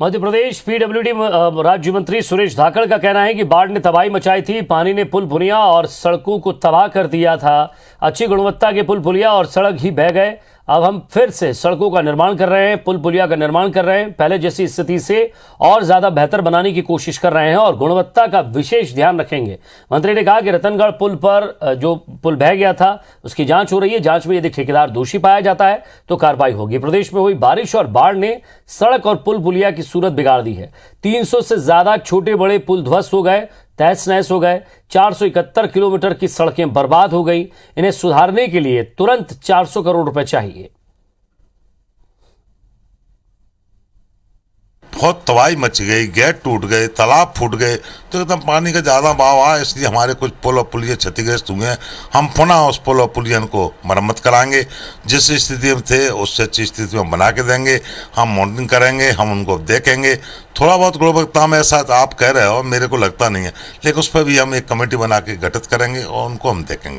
मध्य प्रदेश PWD राज्य मंत्री सुरेश धाकड़ का कहना है कि बाढ़ ने तबाही मचाई थी पानी ने पुल पुलिया और सड़कों को तबाह कर दिया था अच्छी गुणवत्ता के पुल पुलिया और सड़क ही बह गए अब हम फिर से सड़कों का निर्माण कर रहे हैं पुल पुलिया का निर्माण कर रहे हैं पहले जैसी स्थिति से और ज्यादा बेहतर बनाने की कोशिश कर रहे हैं और गुणवत्ता का विशेष ध्यान रखेंगे मंत्री ने कहा कि रतनगढ़ पुल पर जो पुल बह गया था उसकी जांच हो रही है जांच में यदि ठेकेदार दोषी पाया जाता है तो कार्रवाई होगी प्रदेश में हुई बारिश और बाढ़ ने सड़क और पुल पुलिया की सूरत बिगाड़ दी है तीन से ज्यादा छोटे बड़े पुल ध्वस्त हो गए तहस नहस हो गए 471 किलोमीटर की सड़कें बर्बाद हो गई इन्हें सुधारने के लिए तुरंत 400 करोड़ रुपए चाहिए बहुत तबाही मच गई गेट टूट गए तालाब फूट गए तो एकदम पानी का ज़्यादा बहाव आया इसलिए हमारे कुछ पुल और पुलिया क्षतिग्रस्त हुए हैं हम पुनः उस पुल और पुलियन को मरम्मत कराएंगे जिस स्थिति में थे उससे अच्छी स्थिति में बना के देंगे हम मॉनिटरिंग करेंगे हम उनको देखेंगे थोड़ा बहुत गुणवत्ता में ऐसा आप कह रहे हो मेरे को लगता नहीं है लेकिन उस पर भी हम एक कमेटी बना के गठित करेंगे और उनको हम देखेंगे